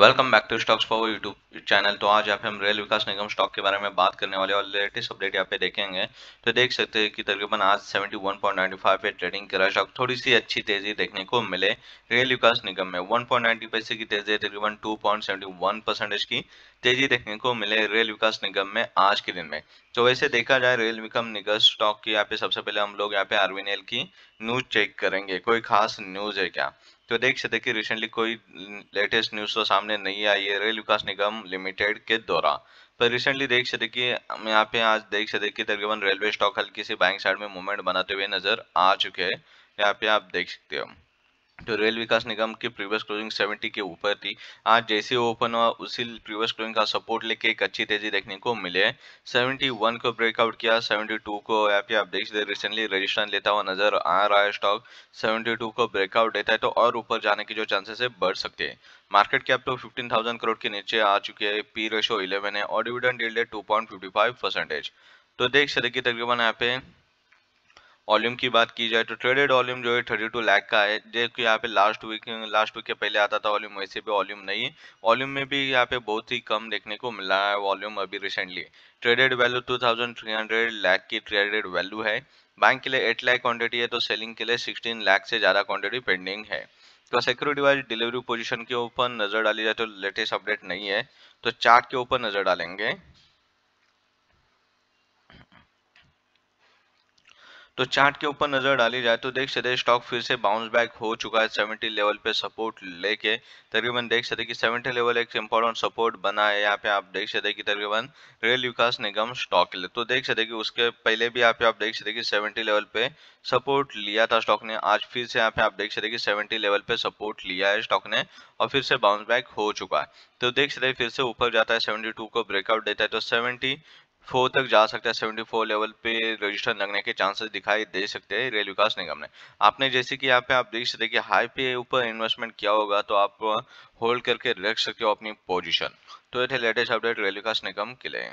welcome back to stocks for YouTube channel तो आज यहाँ पे हम रेल विकास निगम स्टॉक के बारे में बात करने वाले और लेटेस्ट अपडेट यहाँ पे देखेंगे तो देख सकते हैं कि तकरीबन आज 71.95 पे ट्रेडिंग करा स्टॉक थोड़ी सी अच्छी तेजी देखने को मिले रेल विकास निगम में 1.90 पैसे की तेजी तकरीबन टू की तेजी देखने को मिले रेल विकास निगम में आज के दिन में तो वैसे देखा जाए रेल विकम निगम स्टॉक की यहाँ पे सबसे पहले हम लोग यहाँ पे आरवीएनएल की न्यूज चेक करेंगे कोई खास न्यूज है क्या तो देख सकते कि रिसेंटली कोई लेटेस्ट न्यूज तो सामने सामने नहीं आई है रेल विकास निगम लिमिटेड के द्वारा पर रिसेंटली देख सकते कि हम यहाँ पे आज देख सकते कि तकरीबन रेलवे स्टॉक हल्की सी बैंक साइड में मूवमेंट बनाते हुए नजर आ चुके हैं यहाँ पे आप देख सकते हो तो रेल विकास निगम की प्रीवियस क्लोजिंग 70 के ऊपर थी आज जैसे ओपन हुआ उसी प्रीवियस क्लोजिंग का सपोर्ट लेके एक अच्छी तेजी देखने को मिले 71 को ब्रेकआउट किया 72 को यहाँ पे आप देख सकते रिसेंटली रजिस्ट्रेशन लेता हुआ नजर आ रहा है स्टॉक 72 को ब्रेकआउट देता है तो और ऊपर जाने के जो चांसेस है बढ़ सकते हैं मार्केट कैप तो 15,000 करोड़ के नीचे आ चुके हैं पी रेशो इलेवन है और डिविडेंड यील्ड है 2.55 तो देख सकते तकरीबन यहाँ पे वॉल्यूम की बात की जाए तो ट्रेडेड वॉल्यूम जो है थर्टी टू लैख का है जो कि यहाँ पे लास्ट वीक लास्ट वीक के पहले आता था वॉल्यूम वैसे भी वॉल्यूम नहीं है वॉल्यूम में भी यहाँ पे बहुत ही कम देखने को मिला है वॉल्यूम अभी recently traded value two thousand three hundred lakh की ट्रेडेड वैल्यू है बैंक के लिए एट लैख क्वान्टिटी है तो सेलिंग के लिए सिक्सटीन लाख से ज़्यादा क्वान्टिटी पेंडिंग है तो सिक्योरिटी वाइज डिलीवरी पोजिशन के ऊपर नज़र डाली जाए तो लेटेस्ट अपडेट नहीं है तो चार्ट के ऊपर नज़र डालेंगे तो चार्ट के ऊपर नजर डाली जाए तो देख सकते स्टॉक फिर से बाउंस बैक हो चुका है सेवेंटी लेवल पे सपोर्ट लेके तकरीबन देख सकते कि सेवेंटी लेवल एक इम्पोर्टेंट सपोर्ट बना है यहाँ पे आप देख सकते कि तकरीबन रेल विकास निगम स्टॉक के लिए तो देख सकते कि उसके पहले भी यहाँ पे आप देख सकते कि सेवेंटी लेवल पे सपोर्ट लिया था स्टॉक ने आज फिर से यहाँ पे आप देख सकते कि सेवेंटी लेवल पे सपोर्ट लिया है स्टॉक ने और फिर से बाउंस बैक हो चुका है तो देख सकते फिर से ऊपर जाता है सेवेंटी को ब्रेकआउट देता है तो सेवेंटी फोर तक जा सकता है सेवेंटी फोर लेवल पे रजिस्टर लगने के चांसेस दिखाई दे सकते हैं रेल विकास निगम ने आपने जैसे कि यहाँ पे आप देख सकते हैं कि हाई पे ऊपर इन्वेस्टमेंट किया होगा तो आप होल्ड uh, करके रख सकते हो अपनी पोजीशन तो ये थे लेटेस्ट अपडेट रेल विकास निगम के लिए